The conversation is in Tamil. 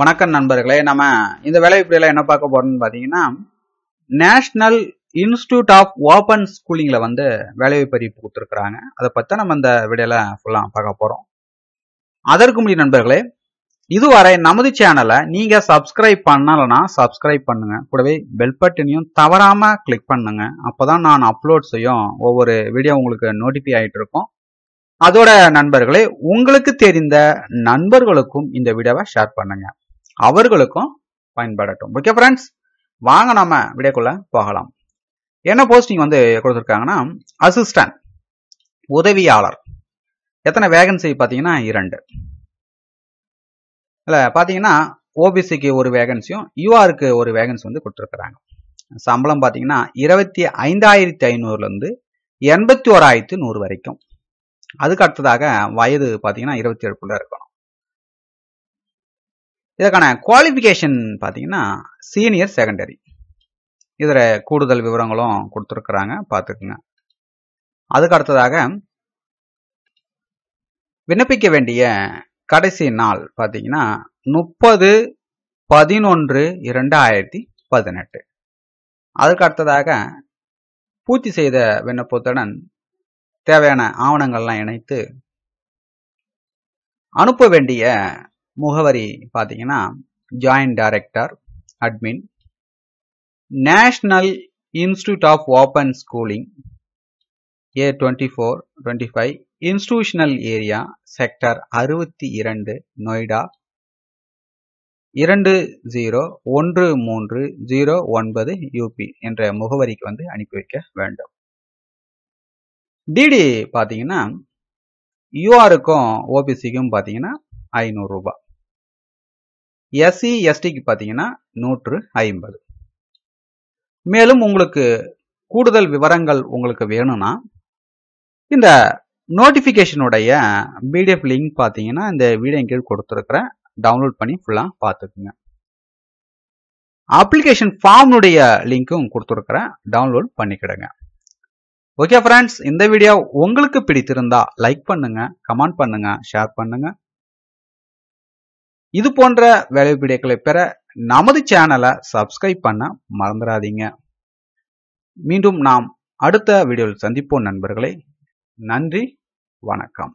வணக்கம் நண்பர்களே நம்ம இந்த எல்லாம் என்ன பார்க்க போறோம்னு பார்த்தீங்கன்னா நேஷனல் இன்ஸ்டியூட் ஆஃப் ஓப்பன் ஸ்கூலிங்கில் வந்து வேலைவாய்ப்பு அறிவிப்பு கொடுத்துருக்குறாங்க அதை பற்றி நம்ம இந்த வீடியோவில் ஃபுல்லாக பார்க்க போகிறோம் அதற்கு முடியும் நண்பர்களே இதுவரை நமது சேனலை நீங்கள் சப்ஸ்கிரைப் பண்ணலைன்னா சப்ஸ்கிரைப் பண்ணுங்க கூடவே பெல் பட்டனையும் தவறாமல் கிளிக் பண்ணுங்க அப்போ தான் நான் அப்லோட் செய்யும் ஒவ்வொரு வீடியோ உங்களுக்கு நோட்டிஃபை ஆகிட்டு இருக்கும் அதோட நண்பர்களே உங்களுக்கு தெரிந்த நண்பர்களுக்கும் இந்த வீடியோவை ஷேர் பண்ணுங்கள் அவர்களுக்கும் பயன்படட்டும் ஓகே ஃப்ரெண்ட்ஸ் வாங்க நாம விடைக்குள்ள போகலாம் என்ன போஸ்டிங் வந்து கொடுத்துருக்காங்கன்னா அசிஸ்டன்ட் உதவியாளர் எத்தனை வேகன்சி பார்த்தீங்கன்னா இரண்டு இல்லை பார்த்தீங்கன்னா ஓபிசிக்கு ஒரு வேகன்சியும் யூஆருக்கு ஒரு வேகன்சி வந்து கொடுத்துருக்குறாங்க சம்பளம் பார்த்தீங்கன்னா இருபத்தி ஐந்தாயிரத்தி ஐநூறுலேருந்து எண்பத்தி ஓராயிரத்தி நூறு வரைக்கும் அதுக்கு அடுத்ததாக வயது பார்த்தீங்கன்னா இருபத்தி ஏழுக்குள்ளே இருக்கும் இதற்கான குவாலிஃபிகேஷன் பார்த்தீங்கன்னா சீனியர் செகண்டரி இதில் கூடுதல் விவரங்களும் கொடுத்துருக்குறாங்க பார்த்துக்குங்க அதுக்கு அடுத்ததாக விண்ணப்பிக்க வேண்டிய கடைசி நாள் பார்த்தீங்கன்னா முப்பது பதினொன்று இரண்டாயிரத்தி பதினெட்டு அதுக்கு அடுத்ததாக பூர்த்தி செய்த விண்ணப்பத்துடன் தேவையான ஆவணங்கள்லாம் இணைத்து அனுப்ப வேண்டிய முகவரி பார்த்தீங்கன்னா joint director admin national institute of open schooling A twenty four twenty five institutional area sector அறுபத்தி இரண்டு நொய்டா இரண்டு ஜீரோ ஒன்று மூன்று ஜீரோ ஒன்பது யூபி என்ற முகவரிக்கு வந்து அனுப்பி வைக்க வேண்டும் டிடி பார்த்தீங்கன்னா யூஆருக்கும் ஓபிசிக்கும் பார்த்தீங்கன்னா ஐநூறுரூபா எஸ்சி எஸ்டிக்கு e பார்த்தீங்கன்னா நூற்று ஐம்பது மேலும் உங்களுக்கு கூடுதல் விவரங்கள் உங்களுக்கு வேணும்னா இந்த நோட்டிஃபிகேஷனுடைய பிடிஎஃப் லிங்க் பார்த்தீங்கன்னா இந்த வீடியோ கீழ் கொடுத்துருக்குறேன் டவுன்லோட் பண்ணி ஃபுல்லாக பார்த்துக்குங்க அப்ளிகேஷன் ஃபார்ம்னுடைய லிங்க்கும் கொடுத்துருக்குறேன் டவுன்லோட் பண்ணிக்கிடுங்க ஓகே ஃப்ரெண்ட்ஸ் இந்த வீடியோ உங்களுக்கு பிடித்திருந்தா லைக் பண்ணுங்க கமெண்ட் பண்ணுங்க ஷேர் பண்ணுங்க இது போன்ற வேலை வீடியோக்களை பெற நமது சேனலை சப்ஸ்கிரைப் பண்ண மறந்துடாதீங்க மீண்டும் நாம் அடுத்த வீடியோவில் சந்திப்போம் நண்பர்களை நன்றி வணக்கம்